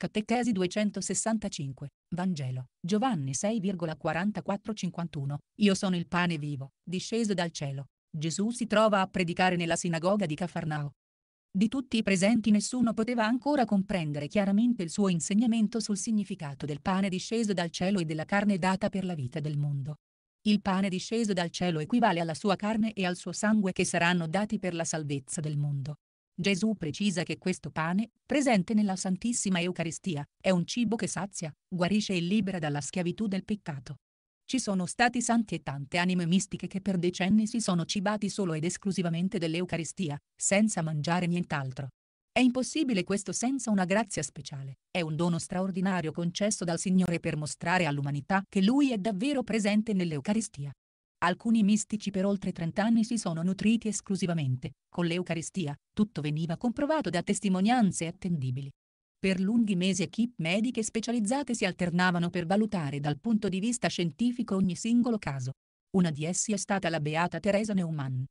Catechesi 265, Vangelo, Giovanni 6,44-51, Io sono il pane vivo, disceso dal cielo. Gesù si trova a predicare nella sinagoga di Cafarnao. Di tutti i presenti nessuno poteva ancora comprendere chiaramente il suo insegnamento sul significato del pane disceso dal cielo e della carne data per la vita del mondo. Il pane disceso dal cielo equivale alla sua carne e al suo sangue che saranno dati per la salvezza del mondo. Gesù precisa che questo pane, presente nella Santissima Eucaristia, è un cibo che sazia, guarisce e libera dalla schiavitù del peccato. Ci sono stati santi e tante anime mistiche che per decenni si sono cibati solo ed esclusivamente dell'Eucaristia, senza mangiare nient'altro. È impossibile questo senza una grazia speciale, è un dono straordinario concesso dal Signore per mostrare all'umanità che Lui è davvero presente nell'Eucaristia. Alcuni mistici per oltre 30 anni si sono nutriti esclusivamente con l'Eucaristia, tutto veniva comprovato da testimonianze attendibili. Per lunghi mesi equip mediche specializzate si alternavano per valutare dal punto di vista scientifico ogni singolo caso. Una di essi è stata la beata Teresa Neumann,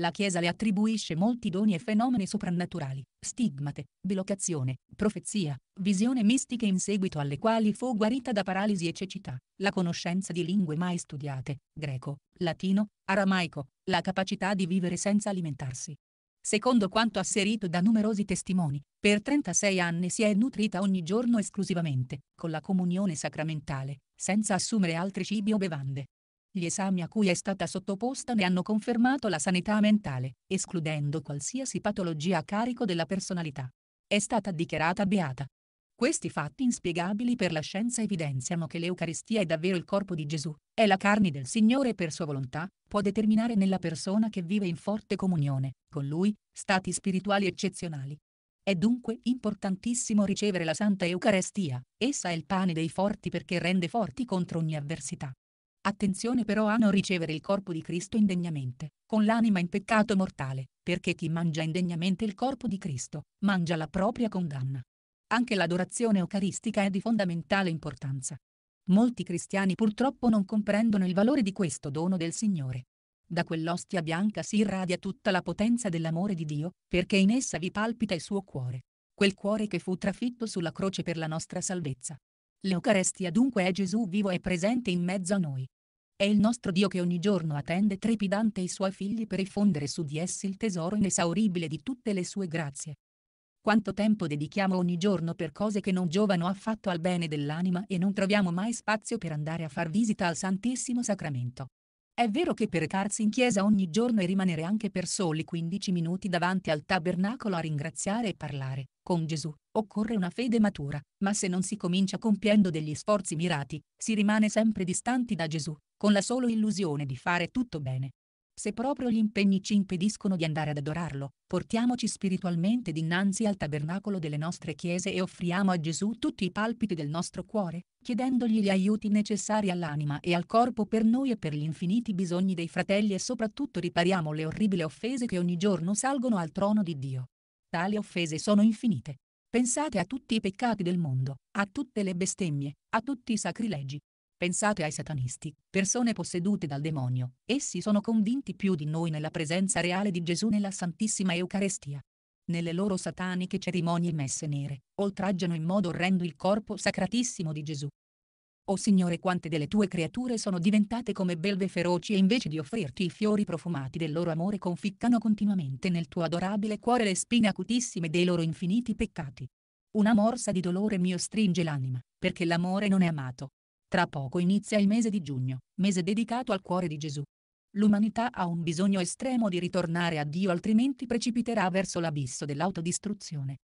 la Chiesa le attribuisce molti doni e fenomeni soprannaturali, stigmate, bilocazione, profezia, visione mistiche in seguito alle quali fu guarita da paralisi e cecità, la conoscenza di lingue mai studiate, greco, latino, aramaico, la capacità di vivere senza alimentarsi. Secondo quanto asserito da numerosi testimoni, per 36 anni si è nutrita ogni giorno esclusivamente, con la comunione sacramentale, senza assumere altri cibi o bevande. Gli esami a cui è stata sottoposta ne hanno confermato la sanità mentale, escludendo qualsiasi patologia a carico della personalità. È stata dichiarata beata. Questi fatti inspiegabili per la scienza evidenziano che l'Eucaristia è davvero il corpo di Gesù, è la carne del Signore e per sua volontà, può determinare nella persona che vive in forte comunione, con Lui, stati spirituali eccezionali. È dunque importantissimo ricevere la Santa Eucaristia, essa è il pane dei forti perché rende forti contro ogni avversità. Attenzione però a non ricevere il corpo di Cristo indegnamente, con l'anima in peccato mortale, perché chi mangia indegnamente il corpo di Cristo, mangia la propria condanna. Anche l'adorazione eucaristica è di fondamentale importanza. Molti cristiani purtroppo non comprendono il valore di questo dono del Signore. Da quell'ostia bianca si irradia tutta la potenza dell'amore di Dio, perché in essa vi palpita il suo cuore, quel cuore che fu trafitto sulla croce per la nostra salvezza. L'Eucarestia dunque è Gesù vivo e presente in mezzo a noi, è il nostro Dio che ogni giorno attende trepidante i suoi figli per effondere su di essi il tesoro inesauribile di tutte le sue grazie. Quanto tempo dedichiamo ogni giorno per cose che non giovano affatto al bene dell'anima e non troviamo mai spazio per andare a far visita al Santissimo Sacramento. È vero che per recarsi in chiesa ogni giorno e rimanere anche per soli 15 minuti davanti al tabernacolo a ringraziare e parlare con Gesù occorre una fede matura, ma se non si comincia compiendo degli sforzi mirati, si rimane sempre distanti da Gesù, con la sola illusione di fare tutto bene. Se proprio gli impegni ci impediscono di andare ad adorarlo, portiamoci spiritualmente dinanzi al tabernacolo delle nostre chiese e offriamo a Gesù tutti i palpiti del nostro cuore, chiedendogli gli aiuti necessari all'anima e al corpo per noi e per gli infiniti bisogni dei fratelli e soprattutto ripariamo le orribili offese che ogni giorno salgono al trono di Dio. Tali offese sono infinite. Pensate a tutti i peccati del mondo, a tutte le bestemmie, a tutti i sacrilegi, Pensate ai satanisti, persone possedute dal demonio, essi sono convinti più di noi nella presenza reale di Gesù nella Santissima Eucarestia. Nelle loro sataniche cerimonie messe nere, oltraggiano in modo orrendo il corpo sacratissimo di Gesù. O oh Signore quante delle tue creature sono diventate come belve feroci e invece di offrirti i fiori profumati del loro amore conficcano continuamente nel tuo adorabile cuore le spine acutissime dei loro infiniti peccati. Una morsa di dolore mio stringe l'anima, perché l'amore non è amato, tra poco inizia il mese di giugno, mese dedicato al cuore di Gesù. L'umanità ha un bisogno estremo di ritornare a Dio altrimenti precipiterà verso l'abisso dell'autodistruzione.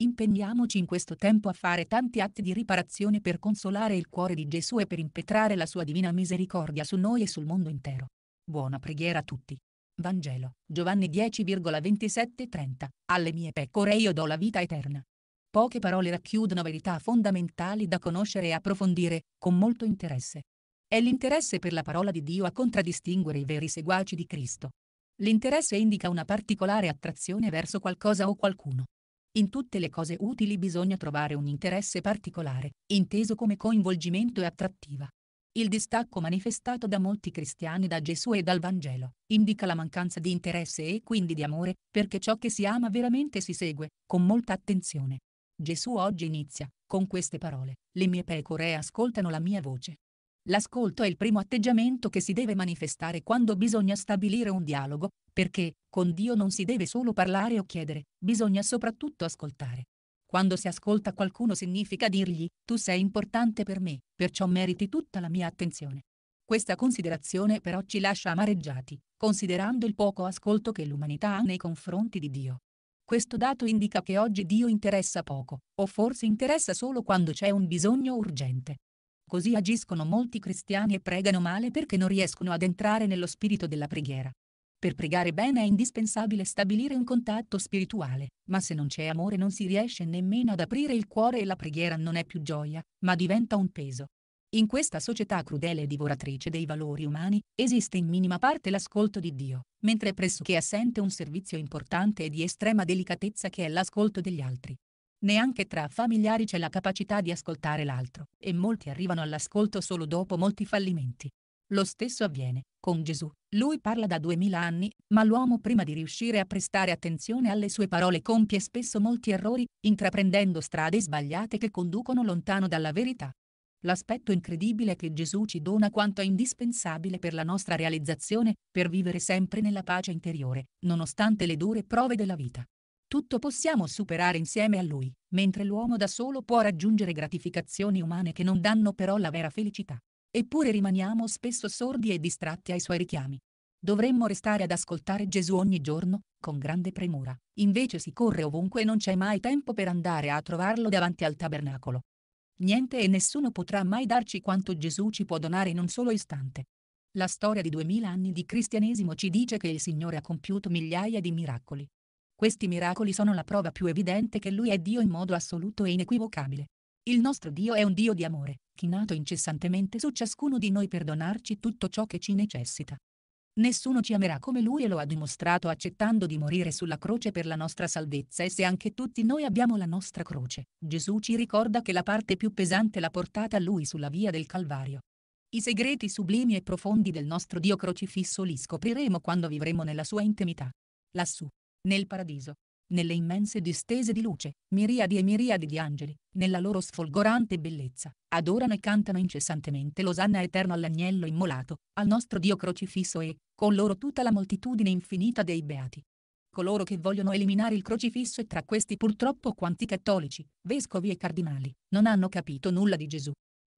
Impegniamoci in questo tempo a fare tanti atti di riparazione per consolare il cuore di Gesù e per impetrare la sua divina misericordia su noi e sul mondo intero. Buona preghiera a tutti. Vangelo, Giovanni 10,27-30, alle mie pecore io do la vita eterna. Poche parole racchiudono verità fondamentali da conoscere e approfondire, con molto interesse. È l'interesse per la parola di Dio a contraddistinguere i veri seguaci di Cristo. L'interesse indica una particolare attrazione verso qualcosa o qualcuno. In tutte le cose utili bisogna trovare un interesse particolare, inteso come coinvolgimento e attrattiva. Il distacco manifestato da molti cristiani da Gesù e dal Vangelo indica la mancanza di interesse e quindi di amore, perché ciò che si ama veramente si segue, con molta attenzione. Gesù oggi inizia, con queste parole, le mie pecore ascoltano la mia voce. L'ascolto è il primo atteggiamento che si deve manifestare quando bisogna stabilire un dialogo, perché con Dio non si deve solo parlare o chiedere, bisogna soprattutto ascoltare. Quando si ascolta qualcuno significa dirgli, tu sei importante per me, perciò meriti tutta la mia attenzione. Questa considerazione però ci lascia amareggiati, considerando il poco ascolto che l'umanità ha nei confronti di Dio. Questo dato indica che oggi Dio interessa poco, o forse interessa solo quando c'è un bisogno urgente. Così agiscono molti cristiani e pregano male perché non riescono ad entrare nello spirito della preghiera. Per pregare bene è indispensabile stabilire un contatto spirituale, ma se non c'è amore non si riesce nemmeno ad aprire il cuore e la preghiera non è più gioia, ma diventa un peso. In questa società crudele e divoratrice dei valori umani, esiste in minima parte l'ascolto di Dio, mentre è pressoché assente un servizio importante e di estrema delicatezza che è l'ascolto degli altri. Neanche tra familiari c'è la capacità di ascoltare l'altro, e molti arrivano all'ascolto solo dopo molti fallimenti. Lo stesso avviene con Gesù. Lui parla da duemila anni, ma l'uomo prima di riuscire a prestare attenzione alle sue parole compie spesso molti errori, intraprendendo strade sbagliate che conducono lontano dalla verità l'aspetto incredibile che Gesù ci dona quanto è indispensabile per la nostra realizzazione, per vivere sempre nella pace interiore, nonostante le dure prove della vita. Tutto possiamo superare insieme a Lui, mentre l'uomo da solo può raggiungere gratificazioni umane che non danno però la vera felicità. Eppure rimaniamo spesso sordi e distratti ai suoi richiami. Dovremmo restare ad ascoltare Gesù ogni giorno, con grande premura. Invece si corre ovunque e non c'è mai tempo per andare a trovarlo davanti al tabernacolo. Niente e nessuno potrà mai darci quanto Gesù ci può donare in un solo istante. La storia di duemila anni di cristianesimo ci dice che il Signore ha compiuto migliaia di miracoli. Questi miracoli sono la prova più evidente che Lui è Dio in modo assoluto e inequivocabile. Il nostro Dio è un Dio di amore, chinato incessantemente su ciascuno di noi per donarci tutto ciò che ci necessita. Nessuno ci amerà come lui e lo ha dimostrato accettando di morire sulla croce per la nostra salvezza e se anche tutti noi abbiamo la nostra croce, Gesù ci ricorda che la parte più pesante l'ha portata a lui sulla via del Calvario. I segreti sublimi e profondi del nostro Dio crocifisso li scopriremo quando vivremo nella sua intimità. Lassù, nel paradiso, nelle immense distese di luce, miriadi e miriadi di angeli, nella loro sfolgorante bellezza, adorano e cantano incessantemente l'osanna eterno all'agnello immolato, al nostro Dio crocifisso e, con loro tutta la moltitudine infinita dei beati. Coloro che vogliono eliminare il crocifisso e tra questi purtroppo quanti cattolici, vescovi e cardinali, non hanno capito nulla di Gesù.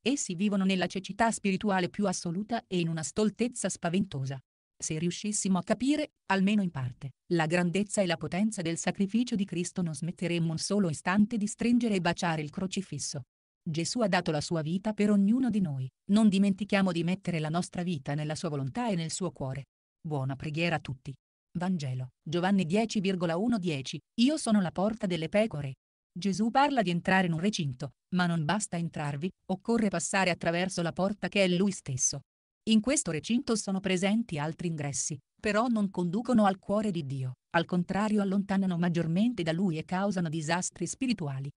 Essi vivono nella cecità spirituale più assoluta e in una stoltezza spaventosa, se riuscissimo a capire, almeno in parte, la grandezza e la potenza del sacrificio di Cristo non smetteremmo un solo istante di stringere e baciare il crocifisso. Gesù ha dato la sua vita per ognuno di noi, non dimentichiamo di mettere la nostra vita nella sua volontà e nel suo cuore. Buona preghiera a tutti. Vangelo, Giovanni 10,1-10, Io sono la porta delle pecore. Gesù parla di entrare in un recinto, ma non basta entrarvi, occorre passare attraverso la porta che è Lui stesso. In questo recinto sono presenti altri ingressi, però non conducono al cuore di Dio, al contrario allontanano maggiormente da Lui e causano disastri spirituali.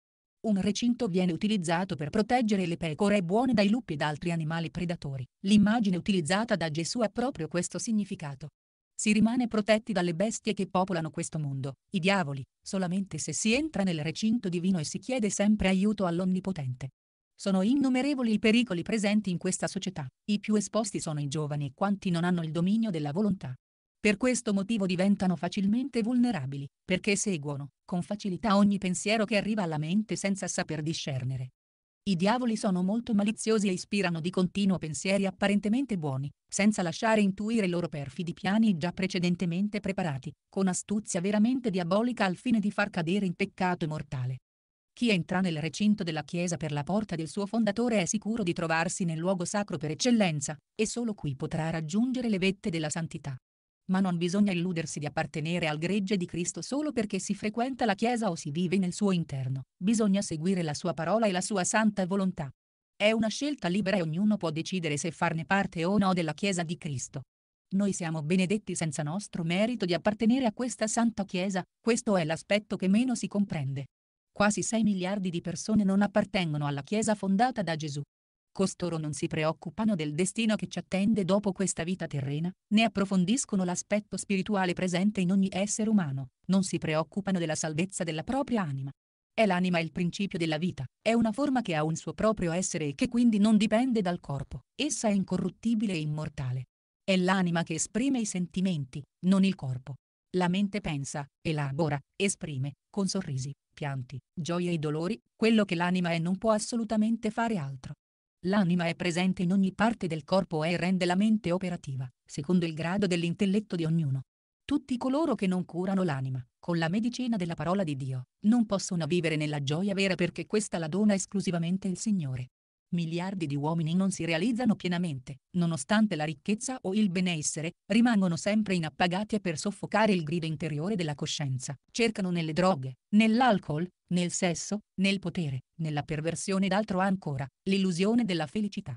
Un recinto viene utilizzato per proteggere le pecore buone dai lupi e da altri animali predatori. L'immagine utilizzata da Gesù ha proprio questo significato. Si rimane protetti dalle bestie che popolano questo mondo, i diavoli, solamente se si entra nel recinto divino e si chiede sempre aiuto all'Onnipotente. Sono innumerevoli i pericoli presenti in questa società, i più esposti sono i giovani e quanti non hanno il dominio della volontà. Per questo motivo diventano facilmente vulnerabili, perché seguono, con facilità, ogni pensiero che arriva alla mente senza saper discernere. I diavoli sono molto maliziosi e ispirano di continuo pensieri apparentemente buoni, senza lasciare intuire i loro perfidi piani già precedentemente preparati, con astuzia veramente diabolica al fine di far cadere in peccato mortale. Chi entra nel recinto della chiesa per la porta del suo fondatore è sicuro di trovarsi nel luogo sacro per eccellenza, e solo qui potrà raggiungere le vette della santità. Ma non bisogna illudersi di appartenere al gregge di Cristo solo perché si frequenta la chiesa o si vive nel suo interno, bisogna seguire la sua parola e la sua santa volontà. È una scelta libera e ognuno può decidere se farne parte o no della Chiesa di Cristo. Noi siamo benedetti senza nostro merito di appartenere a questa santa Chiesa, questo è l'aspetto che meno si comprende. Quasi 6 miliardi di persone non appartengono alla Chiesa fondata da Gesù. Costoro non si preoccupano del destino che ci attende dopo questa vita terrena, né approfondiscono l'aspetto spirituale presente in ogni essere umano, non si preoccupano della salvezza della propria anima. È l'anima il principio della vita, è una forma che ha un suo proprio essere e che quindi non dipende dal corpo, essa è incorruttibile e immortale. È l'anima che esprime i sentimenti, non il corpo. La mente pensa, elabora, esprime, con sorrisi, pianti, gioie e dolori, quello che l'anima è non può assolutamente fare altro. L'anima è presente in ogni parte del corpo e rende la mente operativa, secondo il grado dell'intelletto di ognuno. Tutti coloro che non curano l'anima, con la medicina della parola di Dio, non possono vivere nella gioia vera perché questa la dona esclusivamente il Signore miliardi di uomini non si realizzano pienamente, nonostante la ricchezza o il benessere, rimangono sempre inappagati e per soffocare il grido interiore della coscienza, cercano nelle droghe, nell'alcol, nel sesso, nel potere, nella perversione ed altro ancora, l'illusione della felicità.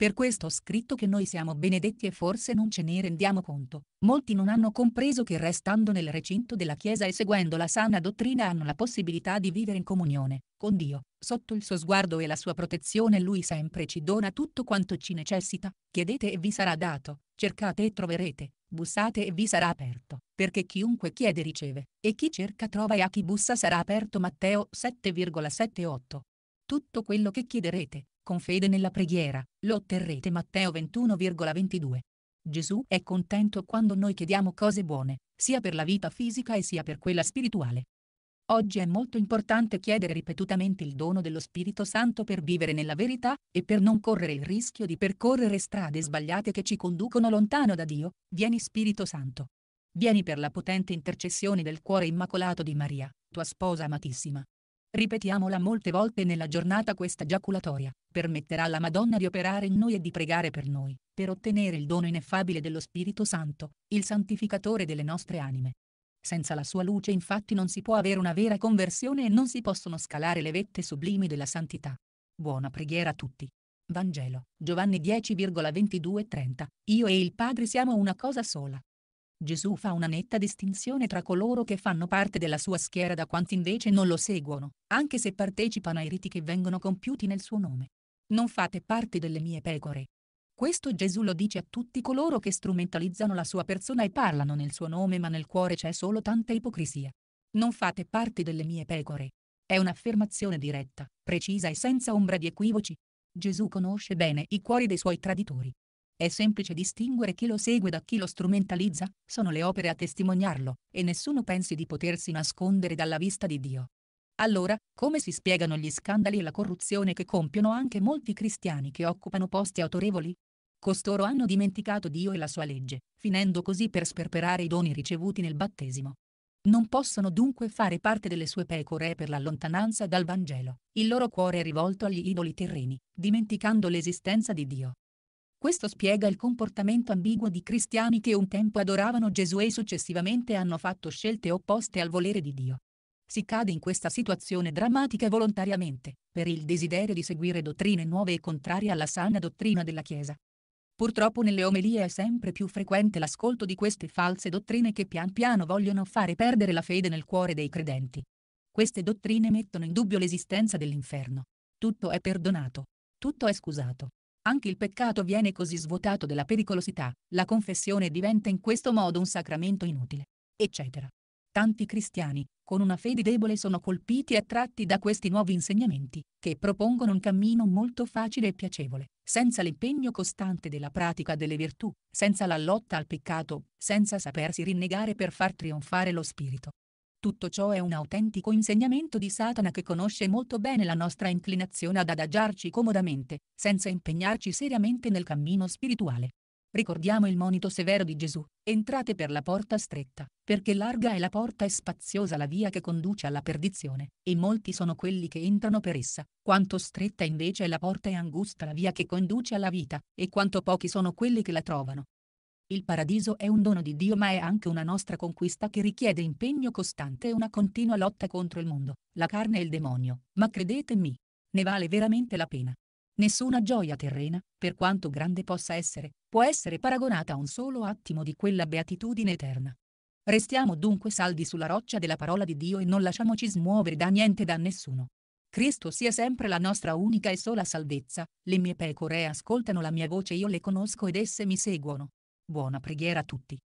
Per questo ho scritto che noi siamo benedetti e forse non ce ne rendiamo conto. Molti non hanno compreso che restando nel recinto della Chiesa e seguendo la sana dottrina hanno la possibilità di vivere in comunione con Dio. Sotto il suo sguardo e la sua protezione Lui sempre ci dona tutto quanto ci necessita. Chiedete e vi sarà dato, cercate e troverete, bussate e vi sarà aperto. Perché chiunque chiede riceve, e chi cerca trova e a chi bussa sarà aperto Matteo 7,78. Tutto quello che chiederete, con fede nella preghiera, lo otterrete Matteo 21,22. Gesù è contento quando noi chiediamo cose buone, sia per la vita fisica e sia per quella spirituale. Oggi è molto importante chiedere ripetutamente il dono dello Spirito Santo per vivere nella verità e per non correre il rischio di percorrere strade sbagliate che ci conducono lontano da Dio. Vieni Spirito Santo. Vieni per la potente intercessione del cuore immacolato di Maria, tua sposa amatissima. Ripetiamola molte volte nella giornata questa giaculatoria, permetterà alla Madonna di operare in noi e di pregare per noi, per ottenere il dono ineffabile dello Spirito Santo, il santificatore delle nostre anime. Senza la sua luce infatti non si può avere una vera conversione e non si possono scalare le vette sublimi della santità. Buona preghiera a tutti. Vangelo, Giovanni 10,22-30, io e il Padre siamo una cosa sola. Gesù fa una netta distinzione tra coloro che fanno parte della sua schiera da quanti invece non lo seguono, anche se partecipano ai riti che vengono compiuti nel suo nome. Non fate parte delle mie pecore. Questo Gesù lo dice a tutti coloro che strumentalizzano la sua persona e parlano nel suo nome ma nel cuore c'è solo tanta ipocrisia. Non fate parte delle mie pecore. È un'affermazione diretta, precisa e senza ombra di equivoci. Gesù conosce bene i cuori dei suoi traditori. È semplice distinguere chi lo segue da chi lo strumentalizza, sono le opere a testimoniarlo, e nessuno pensi di potersi nascondere dalla vista di Dio. Allora, come si spiegano gli scandali e la corruzione che compiono anche molti cristiani che occupano posti autorevoli? Costoro hanno dimenticato Dio e la sua legge, finendo così per sperperare i doni ricevuti nel battesimo. Non possono dunque fare parte delle sue pecore per l'allontananza dal Vangelo, il loro cuore è rivolto agli idoli terreni, dimenticando l'esistenza di Dio. Questo spiega il comportamento ambiguo di cristiani che un tempo adoravano Gesù e successivamente hanno fatto scelte opposte al volere di Dio. Si cade in questa situazione drammatica volontariamente, per il desiderio di seguire dottrine nuove e contrarie alla sana dottrina della Chiesa. Purtroppo nelle omelie è sempre più frequente l'ascolto di queste false dottrine che pian piano vogliono fare perdere la fede nel cuore dei credenti. Queste dottrine mettono in dubbio l'esistenza dell'inferno. Tutto è perdonato. Tutto è scusato. Anche il peccato viene così svuotato della pericolosità, la confessione diventa in questo modo un sacramento inutile, eccetera. Tanti cristiani, con una fede debole, sono colpiti e attratti da questi nuovi insegnamenti, che propongono un cammino molto facile e piacevole, senza l'impegno costante della pratica delle virtù, senza la lotta al peccato, senza sapersi rinnegare per far trionfare lo spirito. Tutto ciò è un autentico insegnamento di Satana che conosce molto bene la nostra inclinazione ad adagiarci comodamente, senza impegnarci seriamente nel cammino spirituale. Ricordiamo il monito severo di Gesù, entrate per la porta stretta, perché larga è la porta e spaziosa la via che conduce alla perdizione, e molti sono quelli che entrano per essa, quanto stretta invece è la porta e angusta la via che conduce alla vita, e quanto pochi sono quelli che la trovano. Il paradiso è un dono di Dio ma è anche una nostra conquista che richiede impegno costante e una continua lotta contro il mondo, la carne e il demonio, ma credetemi, ne vale veramente la pena. Nessuna gioia terrena, per quanto grande possa essere, può essere paragonata a un solo attimo di quella beatitudine eterna. Restiamo dunque saldi sulla roccia della parola di Dio e non lasciamoci smuovere da niente e da nessuno. Cristo sia sempre la nostra unica e sola salvezza, le mie pecore ascoltano la mia voce io le conosco ed esse mi seguono. Buona preghiera a tutti.